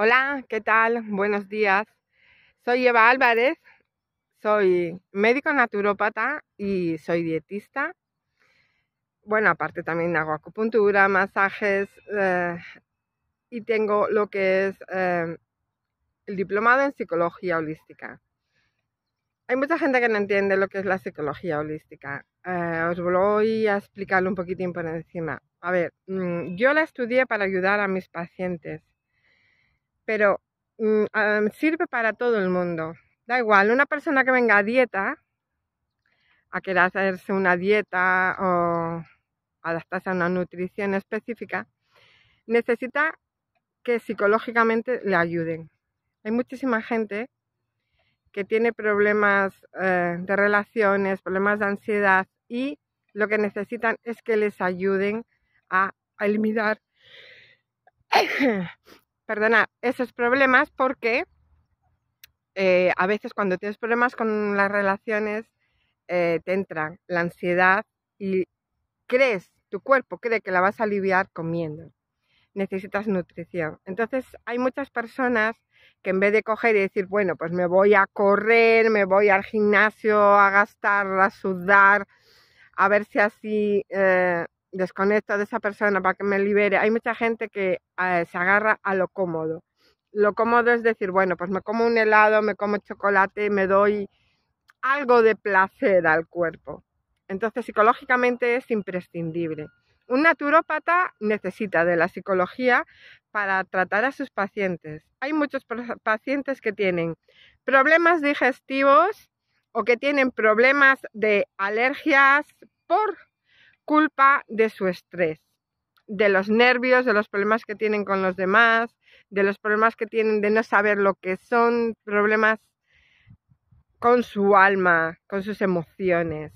Hola, ¿qué tal? Buenos días. Soy Eva Álvarez, soy médico naturópata y soy dietista. Bueno, aparte también hago acupuntura, masajes eh, y tengo lo que es eh, el diplomado en psicología holística. Hay mucha gente que no entiende lo que es la psicología holística. Eh, os voy a explicarlo un poquitín por encima. A ver, mm, yo la estudié para ayudar a mis pacientes pero mm, sirve para todo el mundo. Da igual, una persona que venga a dieta, a querer hacerse una dieta o adaptarse a una nutrición específica, necesita que psicológicamente le ayuden. Hay muchísima gente que tiene problemas eh, de relaciones, problemas de ansiedad y lo que necesitan es que les ayuden a eliminar perdona, esos problemas porque eh, a veces cuando tienes problemas con las relaciones eh, te entra la ansiedad y crees, tu cuerpo cree que la vas a aliviar comiendo. Necesitas nutrición. Entonces hay muchas personas que en vez de coger y decir, bueno, pues me voy a correr, me voy al gimnasio a gastar, a sudar, a ver si así eh, desconecto de esa persona para que me libere. Hay mucha gente que eh, se agarra a lo cómodo. Lo cómodo es decir, bueno, pues me como un helado, me como chocolate, me doy algo de placer al cuerpo. Entonces, psicológicamente es imprescindible. Un naturópata necesita de la psicología para tratar a sus pacientes. Hay muchos pacientes que tienen problemas digestivos o que tienen problemas de alergias por culpa de su estrés, de los nervios, de los problemas que tienen con los demás, de los problemas que tienen de no saber lo que son, problemas con su alma, con sus emociones.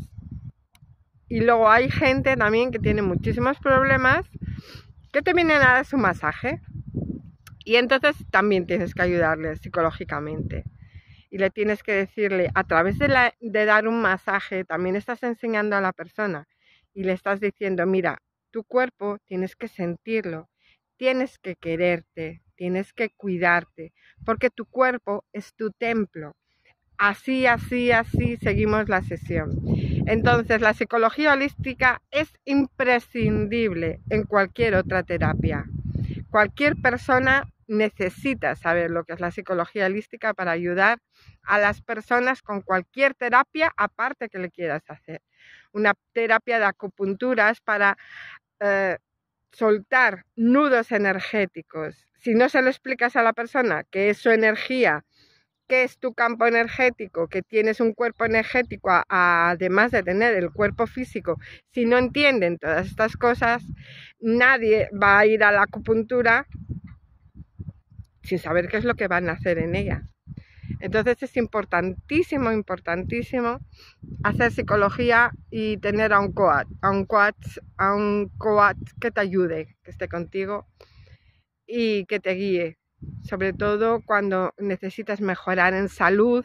Y luego hay gente también que tiene muchísimos problemas que te vienen a dar su masaje. Y entonces también tienes que ayudarle psicológicamente. Y le tienes que decirle, a través de, la, de dar un masaje, también estás enseñando a la persona y le estás diciendo, mira, tu cuerpo tienes que sentirlo, tienes que quererte, tienes que cuidarte, porque tu cuerpo es tu templo. Así, así, así seguimos la sesión. Entonces, la psicología holística es imprescindible en cualquier otra terapia. Cualquier persona Necesitas saber lo que es la psicología holística para ayudar a las personas con cualquier terapia aparte que le quieras hacer. Una terapia de acupuntura es para eh, soltar nudos energéticos. Si no se lo explicas a la persona que es su energía, que es tu campo energético, que tienes un cuerpo energético, además de tener el cuerpo físico, si no entienden todas estas cosas, nadie va a ir a la acupuntura sin saber qué es lo que van a hacer en ella. Entonces es importantísimo, importantísimo hacer psicología y tener a un coach, a un coach, a un que te ayude, que esté contigo y que te guíe, sobre todo cuando necesitas mejorar en salud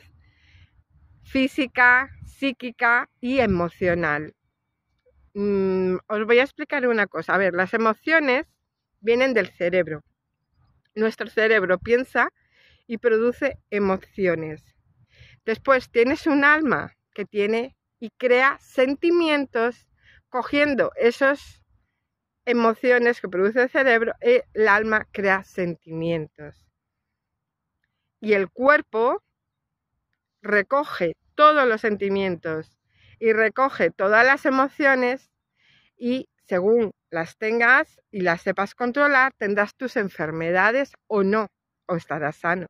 física, psíquica y emocional. Mm, os voy a explicar una cosa. A ver, las emociones vienen del cerebro nuestro cerebro piensa y produce emociones. Después tienes un alma que tiene y crea sentimientos cogiendo esas emociones que produce el cerebro, y eh, el alma crea sentimientos. Y el cuerpo recoge todos los sentimientos y recoge todas las emociones y según las tengas y las sepas controlar, tendrás tus enfermedades o no, o estarás sano.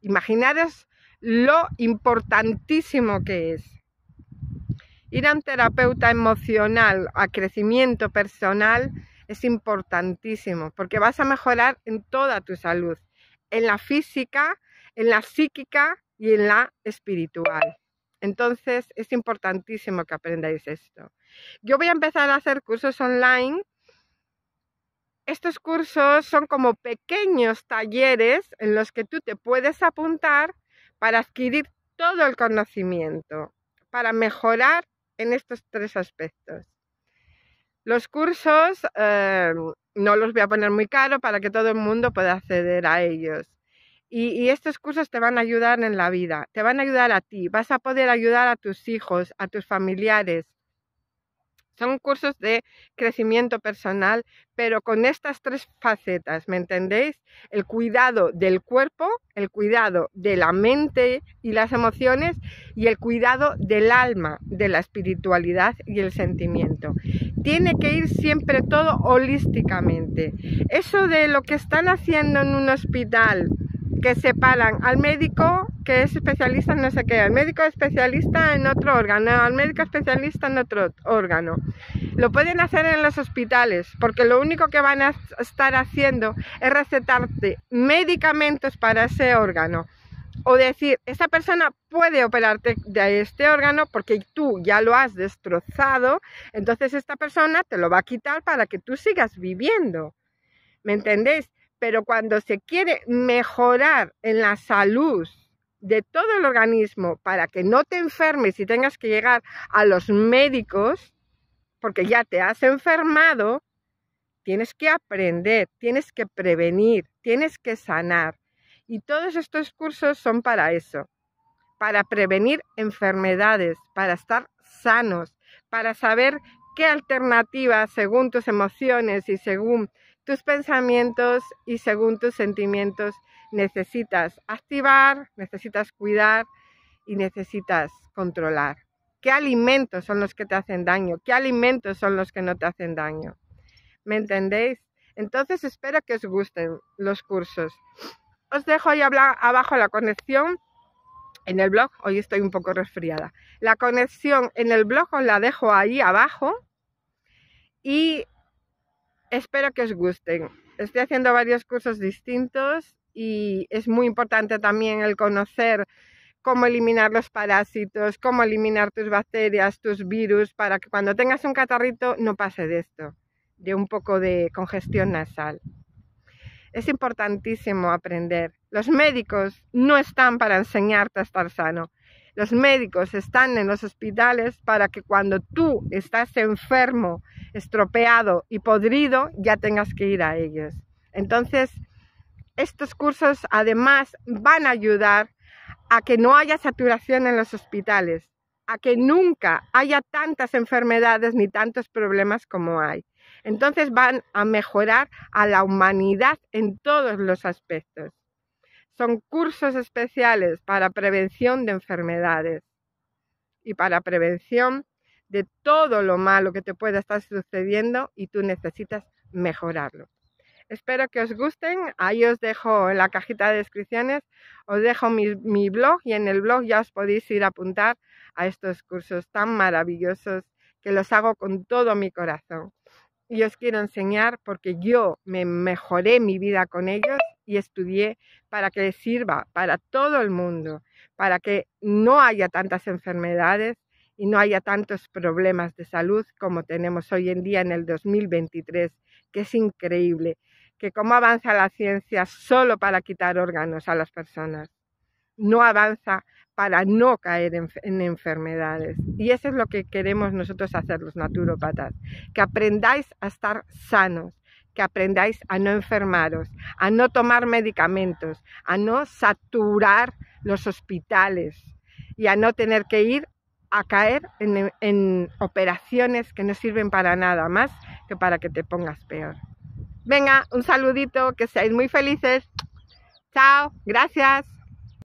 Imaginaros lo importantísimo que es. Ir a un terapeuta emocional a crecimiento personal es importantísimo porque vas a mejorar en toda tu salud, en la física, en la psíquica y en la espiritual. Entonces es importantísimo que aprendáis esto. Yo voy a empezar a hacer cursos online estos cursos son como pequeños talleres en los que tú te puedes apuntar para adquirir todo el conocimiento, para mejorar en estos tres aspectos. Los cursos eh, no los voy a poner muy caro para que todo el mundo pueda acceder a ellos. y, estos cursos te van a ayudar en la vida, te van a ayudar a ti, vas a poder ayudar a tus hijos, a tus familiares, son cursos de crecimiento personal, pero con estas tres facetas, ¿me entendéis? El cuidado del cuerpo, el cuidado de la mente y las emociones y el cuidado del alma, de la espiritualidad y el sentimiento. Tiene que ir siempre todo holísticamente. Eso de lo que están haciendo en un hospital que separan al médico que es especialista en no sé qué, al médico especialista en otro órgano, al médico especialista en otro órgano. Lo pueden hacer en los hospitales, porque lo único que van a estar haciendo es recetarte medicamentos para ese órgano. O decir, esta persona puede operarte de este órgano porque tú ya lo has destrozado, entonces esta persona te lo va a quitar para que tú sigas viviendo. ¿Me entendéis? Pero cuando se quiere mejorar en la salud de todo el organismo para que no te enfermes y tengas que llegar a los médicos, porque ya te has enfermado, tienes que aprender, tienes que prevenir, tienes que sanar. Y todos estos cursos son para eso, para prevenir enfermedades, para estar sanos, para saber qué alternativas según tus emociones y según tus pensamientos y según tus sentimientos. Necesitas activar, necesitas cuidar y necesitas controlar. ¿Qué alimentos son los que te hacen daño? ¿Qué alimentos son los que no te hacen daño? ¿Me entendéis? Entonces espero que os gusten los cursos. Os dejo ahí abajo la conexión en el blog. Hoy estoy un poco resfriada. La conexión en el blog os la dejo ahí abajo. Y espero que os gusten. Estoy haciendo varios cursos distintos y es muy importante también el conocer cómo eliminar los parásitos, cómo eliminar tus bacterias, tus virus, para que cuando tengas un catarrito no pase de esto, de un poco de congestión nasal. Es importantísimo aprender. Los médicos no están para enseñarte a estar sano, los médicos están en los hospitales para que cuando tú estás enfermo, estropeado y podrido, ya tengas que ir a ellos. Entonces, estos cursos además van a ayudar a que no haya saturación en los hospitales, a que nunca haya tantas enfermedades ni tantos problemas como hay. Entonces van a mejorar a la humanidad en todos los aspectos son cursos especiales para prevención de enfermedades y para prevención de todo lo malo que te pueda estar sucediendo y tú necesitas mejorarlo. Espero que os gusten. Ahí os dejo en la cajita de descripciones, os dejo mi, mi, blog y en el blog ya os podéis ir a apuntar a estos cursos tan maravillosos que los hago con todo mi corazón. Y os quiero enseñar porque yo me mejoré mi vida con ellos y estudié para que sirva para todo el mundo, para que no haya tantas enfermedades y no haya tantos problemas de salud como tenemos hoy en día en el 2023, que es increíble, que cómo avanza la ciencia solo para quitar órganos a las personas, no avanza para no caer en, enfermedades. Y eso es lo que queremos nosotros hacer los naturópatas, que aprendáis a estar sanos, que aprendáis a no enfermaros, a no tomar medicamentos, a no saturar los hospitales y a no tener que ir a caer en, operaciones que no sirven para nada más que para que te pongas peor. Venga, un saludito, que seáis muy felices. Chao, gracias.